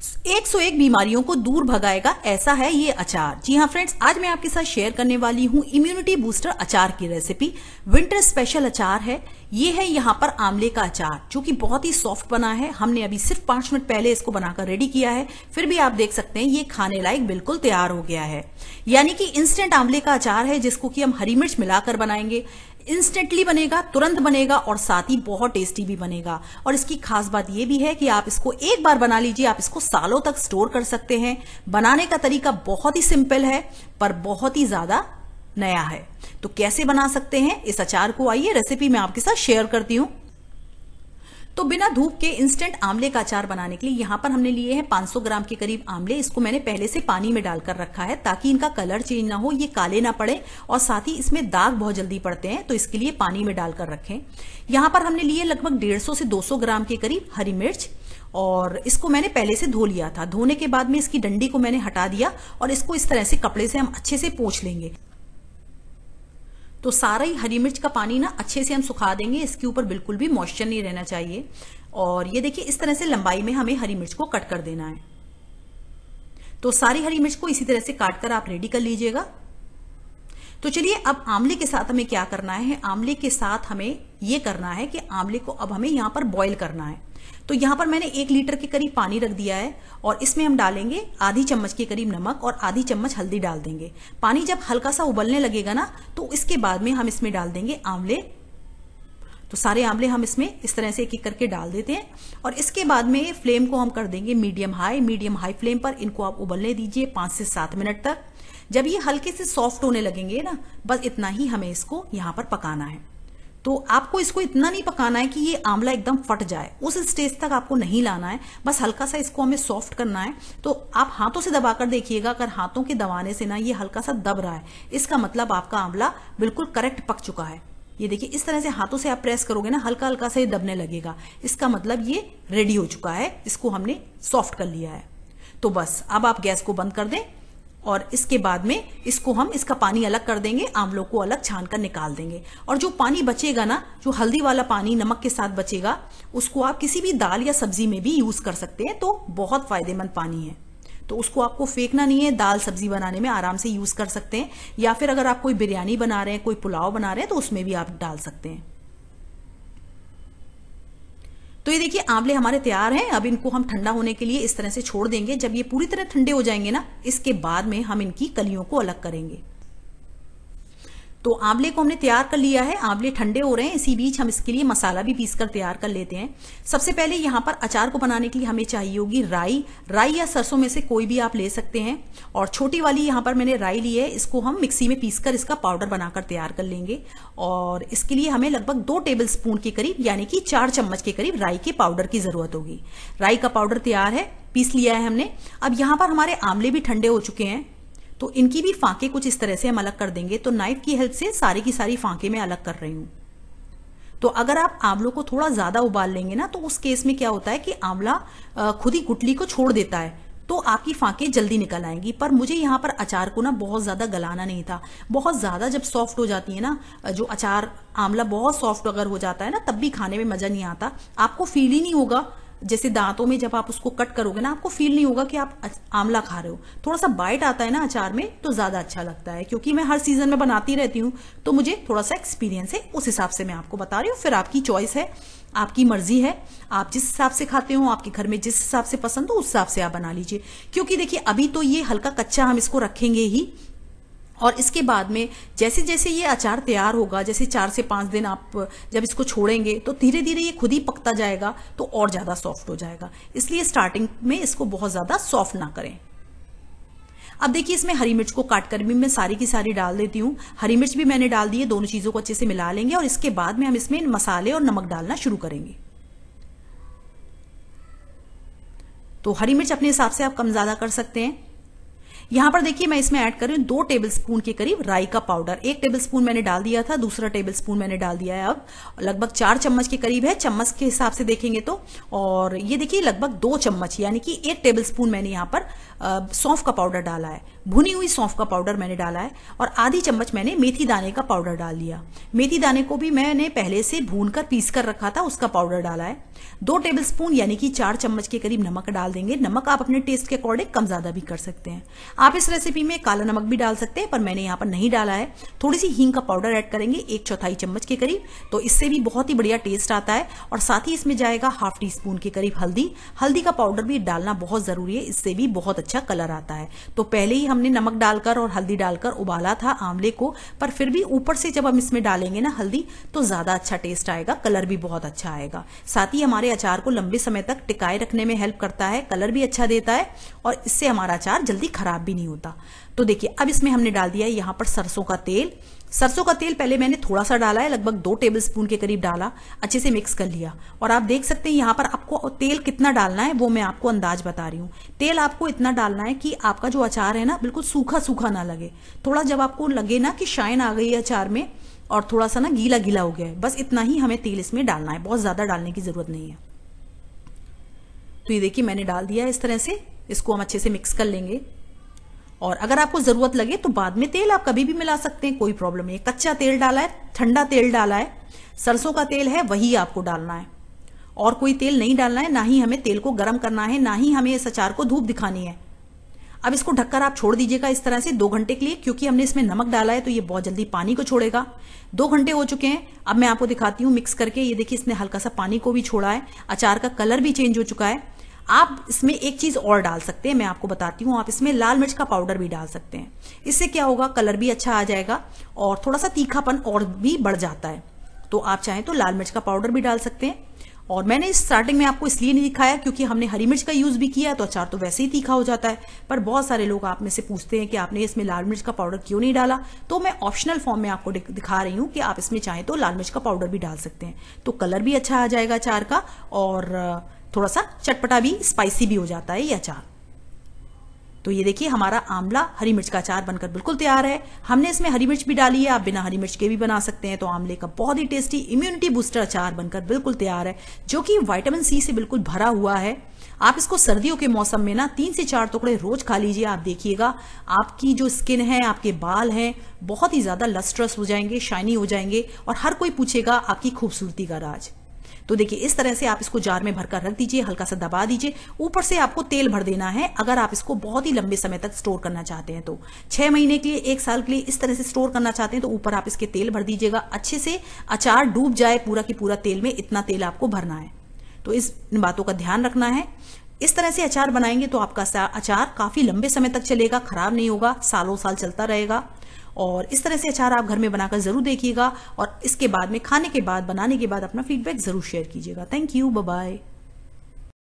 101 बीमारियों को दूर भगाएगा ऐसा है ये अचार जी हाँ फ्रेंड्स आज मैं आपके साथ शेयर करने वाली हूँ इम्यूनिटी बूस्टर अचार की रेसिपी विंटर स्पेशल अचार है ये है यहाँ पर आमले का अचार जो कि बहुत ही सॉफ्ट बना है हमने अभी सिर्फ पांच मिनट पहले इसको बनाकर रेडी किया है फिर भी आप देख सकते हैं ये खाने लायक बिल्कुल तैयार हो गया है यानी कि इंस्टेंट आंवले का अचार है जिसको कि हम हरी मिर्च मिलाकर बनाएंगे इंस्टेंटली बनेगा तुरंत बनेगा और साथ ही बहुत टेस्टी भी बनेगा और इसकी खास बात यह भी है कि आप इसको एक बार बना लीजिए आप इसको सालों तक स्टोर कर सकते हैं बनाने का तरीका बहुत ही सिंपल है पर बहुत ही ज्यादा नया है तो कैसे बना सकते हैं इस अचार को आइए रेसिपी मैं आपके साथ शेयर करती हूं तो बिना धूप के इंस्टेंट आमले का अचार बनाने के लिए यहाँ पर हमने लिए हैं 500 ग्राम के करीब आमले इसको मैंने पहले से पानी में डालकर रखा है ताकि इनका कलर चेंज ना हो ये काले ना पड़े और साथ ही इसमें दाग बहुत जल्दी पड़ते हैं तो इसके लिए पानी में डालकर रखें यहाँ पर हमने लिए लगभग डेढ़ से दो ग्राम के करीब हरी मिर्च और इसको मैंने पहले से धो लिया था धोने के बाद में इसकी डंडी को मैंने हटा दिया और इसको इस तरह से कपड़े से हम अच्छे से पोछ लेंगे तो सारा ही हरी मिर्च का पानी ना अच्छे से हम सुखा देंगे इसके ऊपर बिल्कुल भी मॉइस्चर नहीं रहना चाहिए और ये देखिए इस तरह से लंबाई में हमें हरी मिर्च को कट कर देना है तो सारी हरी मिर्च को इसी तरह से काट कर आप रेडी कर लीजिएगा तो चलिए अब आमले के साथ हमें क्या करना है आमले के साथ हमें ये करना है कि आमले को अब हमें यहां पर बॉईल करना है तो यहाँ पर मैंने एक लीटर के करीब पानी रख दिया है और इसमें हम डालेंगे आधी चम्मच के करीब नमक और आधी चम्मच हल्दी डाल देंगे पानी जब हल्का सा उबलने लगेगा ना तो इसके बाद में हम इसमें डाल देंगे आंवले तो सारे आंवले हम इसमें इस तरह से एक एक करके डाल देते हैं और इसके बाद में फ्लेम को हम कर देंगे medium high medium high flame पर इनको आप उबलने दीजिए पांच से सात मिनट तक जब ये हल्के से सॉफ्ट होने लगेंगे ना बस इतना ही हमें इसको यहाँ पर पकाना है तो आपको इसको इतना नहीं पकाना है कि ये आंवला एकदम फट जाए उस स्टेज तक आपको नहीं लाना है बस हल्का सा इसको हमें सॉफ्ट करना है तो आप हाथों से दबाकर देखिएगा अगर हाथों के दबाने से ना ये हल्का सा दब रहा है इसका मतलब आपका आंवला बिल्कुल करेक्ट पक चुका है ये देखिए इस तरह से हाथों से आप प्रेस करोगे ना हल्का हल्का सा ये दबने लगेगा इसका मतलब ये रेडी हो चुका है इसको हमने सॉफ्ट कर लिया है तो बस अब आप गैस को बंद कर दें और इसके बाद में इसको हम इसका पानी अलग कर देंगे आंवलों को अलग छान कर निकाल देंगे और जो पानी बचेगा ना जो हल्दी वाला पानी नमक के साथ बचेगा उसको आप किसी भी दाल या सब्जी में भी यूज कर सकते हैं तो बहुत फायदेमंद पानी है तो उसको आपको फेंकना नहीं है दाल सब्जी बनाने में आराम से यूज कर सकते हैं या फिर अगर आप कोई बिरयानी बना रहे हैं कोई पुलाव बना रहे हैं तो उसमें भी आप डाल सकते हैं तो ये देखिए आंवले हमारे तैयार हैं अब इनको हम ठंडा होने के लिए इस तरह से छोड़ देंगे जब ये पूरी तरह ठंडे हो जाएंगे ना इसके बाद में हम इनकी कलियों को अलग करेंगे तो आंवले को हमने तैयार कर लिया है आंवले ठंडे हो रहे हैं इसी बीच हम इसके लिए मसाला भी पीस कर तैयार कर लेते हैं सबसे पहले यहाँ पर अचार को बनाने के लिए हमें चाहिए होगी राई राई या सरसों में से कोई भी आप ले सकते हैं और छोटी वाली यहाँ पर मैंने राई ली है इसको हम मिक्सी में पीस कर इसका पाउडर बनाकर तैयार कर लेंगे और इसके लिए हमें लगभग दो टेबल स्पून के करीब यानी कि चार चम्मच के करीब राई के पाउडर की जरूरत होगी राई का पाउडर तैयार है पीस लिया है हमने अब यहाँ पर हमारे आंवले भी ठंडे हो चुके हैं तो इनकी भी फांके कुछ इस तरह से हम अलग कर देंगे तो नाइफ की हेल्प से सारी की सारी फांके मैं अलग कर रही हूँ तो अगर आप आंवलों को थोड़ा ज्यादा उबाल लेंगे ना तो उस केस में क्या होता है कि आंवला खुद ही गुटली को छोड़ देता है तो आपकी फांके जल्दी निकल आएंगी पर मुझे यहां पर अचार को ना बहुत ज़्यादा गलाना नहीं था बहुत ज़्यादा जब सॉफ्ट हो जाती है ना जो अचार आंवला बहुत सॉफ्ट अगर हो जाता है ना तब भी खाने में मज़ा नहीं आता आपको फील ही नहीं होगा जैसे दांतों में जब आप उसको कट करोगे ना आपको फील नहीं होगा कि आप आंवला खा रहे हो थोड़ा सा बाइट आता है ना अचार में तो ज्यादा अच्छा लगता है क्योंकि मैं हर सीजन में बनाती रहती हूँ तो मुझे थोड़ा सा एक्सपीरियंस है उस हिसाब से मैं आपको बता रही हूँ फिर आपकी चॉइस है आपकी मर्जी है आप जिस हिसाब से खाते हो आपके घर में जिस हिसाब से पसंद हो उस हिसाब से आप बना लीजिए क्योंकि देखिए अभी तो ये हल्का कच्चा हम इसको रखेंगे ही और इसके बाद में जैसे जैसे ये अचार तैयार होगा जैसे चार से पांच दिन आप जब इसको छोड़ेंगे तो धीरे धीरे ये खुद ही पकता जाएगा तो और ज़्यादा सॉफ्ट हो जाएगा इसलिए स्टार्टिंग में इसको बहुत ज़्यादा सॉफ्ट ना करें अब देखिए इसमें हरी मिर्च को काट कर भी मैं सारी की सारी डाल देती हूँ हरी मिर्च भी मैंने डाल दी है दोनों चीज़ों को अच्छे से मिला लेंगे और इसके बाद में हम इसमें मसाले और नमक डालना शुरू करेंगे तो हरी मिर्च अपने हिसाब से आप कम ज़्यादा कर सकते हैं यहां पर देखिए मैं इसमें ऐड कर रही हूं दो टेबल स्पून के करीब राई का पाउडर एक टेबल स्पून मैंने डाल दिया था दूसरा टेबल स्पून मैंने डाल दिया है अब लगभग चार चम्मच के करीब है चम्मच के हिसाब से देखेंगे तो और ये देखिए लगभग दो चम्मच यानी कि एक टेबल स्पून मैंने यहाँ पर सौंफ का पाउडर डाला है भुनी हुई सौंफ का पाउडर मैंने डाला है और आधी चम्मच मैंने मेथी दाने का पाउडर डाल दिया मेथी दाने को भी मैंने पहले से भून कर पीस कर रखा था उसका पाउडर डाला है दो टेबल स्पून यानी कि चार चम्मच के करीब नमक डाल देंगे नमक आप अपने टेस्ट के अकॉर्डिंग कम ज्यादा भी कर सकते हैं आप इस रेसिपी में काला नमक भी डाल सकते हैं पर मैंने यहाँ पर नहीं डाला है थोड़ी सी हींग का पाउडर ऐड करेंगे एक चौथाई चम्मच के करीब तो इससे भी बहुत ही बढ़िया टेस्ट आता है और साथ ही इसमें जाएगा हाफ टी स्पून के करीब हल्दी हल्दी का पाउडर भी डालना बहुत जरूरी है इससे भी बहुत अच्छा कलर आता है तो पहले ही हमने नमक डालकर और हल्दी डालकर उबाला था आंवले को पर फिर भी ऊपर से जब हम इसमें डालेंगे ना हल्दी तो ज्यादा अच्छा टेस्ट आएगा कलर भी बहुत अच्छा आएगा साथ ही हमारे अचार को लंबे समय तक टिकाए रखने में हेल्प करता है कलर भी अच्छा देता है और इससे हमारा अचार जल्दी खराब भी नहीं होता तो देखिए अब इसमें हमने डाल दिया है यहाँ पर सरसों का तेल सरसों का तेल पहले मैंने थोड़ा सा डाला है लगभग दो टेबल स्पून के करीब डाला अच्छे से मिक्स कर लिया और आप देख सकते हैं यहाँ पर आपको तेल कितना डालना है वो मैं आपको अंदाज बता रही हूँ तेल आपको इतना डालना है कि आपका जो अचार है ना बिल्कुल सूखा सूखा ना लगे थोड़ा जब आपको लगे ना कि शाइन आ गई है अचार में और थोड़ा सा ना गीला गीला हो गया है बस इतना ही हमें तेल इसमें डालना है बहुत ज़्यादा डालने की ज़रूरत नहीं है तो ये देखिए मैंने डाल दिया इस तरह से इसको हम अच्छे से मिक्स कर लेंगे और अगर आपको जरूरत लगे तो बाद में तेल आप कभी भी मिला सकते हैं कोई प्रॉब्लम नहीं कच्चा तेल डाला है ठंडा तेल डाला है सरसों का तेल है वही आपको डालना है और कोई तेल नहीं डालना है ना ही हमें तेल को गर्म करना है ना ही हमें इस अचार को धूप दिखानी है अब इसको ढककर आप छोड़ दीजिएगा इस तरह से दो घंटे के लिए क्योंकि हमने इसमें नमक डाला है तो ये बहुत जल्दी पानी को छोड़ेगा दो घंटे हो चुके हैं अब मैं आपको दिखाती हूँ मिक्स करके ये देखिए इसने हल्का सा पानी को भी छोड़ा है अचार का कलर भी चेंज हो चुका है आप इसमें एक चीज और डाल सकते हैं मैं आपको बताती हूँ आप इसमें लाल मिर्च का पाउडर भी डाल सकते हैं इससे क्या होगा कलर भी अच्छा आ जाएगा और थोड़ा सा तीखापन और भी बढ़ जाता है तो आप चाहें तो लाल मिर्च का पाउडर भी डाल सकते हैं और मैंने स्टार्टिंग में आपको इसलिए नहीं दिखाया क्योंकि हमने हरी मिर्च का यूज भी किया है तो अचार तो वैसे ही तीखा हो जाता है पर बहुत सारे लोग आप में से पूछते हैं कि आपने इसमें लाल मिर्च का पाउडर क्यों नहीं डाला तो मैं ऑप्शनल फॉर्म में आपको दिखा रही हूं कि आप इसमें चाहें तो लाल मिर्च का पाउडर भी डाल सकते हैं तो कलर भी अच्छा आ जाएगा अचार का और थोड़ा सा चटपटा भी स्पाइसी भी हो जाता है ये अचार तो ये देखिए हमारा आंवला हरी मिर्च का अचार बनकर बिल्कुल तैयार है हमने इसमें हरी मिर्च भी डाली है आप बिना हरी मिर्च के भी बना सकते हैं तो आंवले का बहुत ही टेस्टी इम्यूनिटी बूस्टर अचार बनकर बिल्कुल तैयार है जो कि विटामिन सी से बिल्कुल भरा हुआ है आप इसको सर्दियों के मौसम में ना तीन से चार टुकड़े रोज खा लीजिए आप देखिएगा आपकी जो स्किन है आपके बाल हैं बहुत ही ज्यादा लस्ट्रस हो जाएंगे शाइनी हो जाएंगे और हर कोई पूछेगा आपकी खूबसूरती का राज तो देखिए इस तरह से आप इसको जार में भरकर रख दीजिए हल्का सा दबा दीजिए ऊपर से आपको तेल भर देना है अगर आप इसको बहुत ही लंबे समय तक स्टोर करना चाहते हैं तो छह महीने के लिए एक साल के लिए इस तरह से स्टोर करना चाहते हैं तो ऊपर आप इसके तेल भर दीजिएगा अच्छे से अचार डूब जाए पूरा की पूरा तेल में इतना तेल आपको भरना है तो इस बातों का ध्यान रखना है इस तरह से अचार बनाएंगे तो आपका अचार काफी लंबे समय तक चलेगा खराब नहीं होगा सालों साल चलता रहेगा और इस तरह से अचार आप घर में बनाकर जरूर देखिएगा और इसके बाद में खाने के बाद बनाने के बाद अपना फीडबैक जरूर शेयर कीजिएगा थैंक यू बाय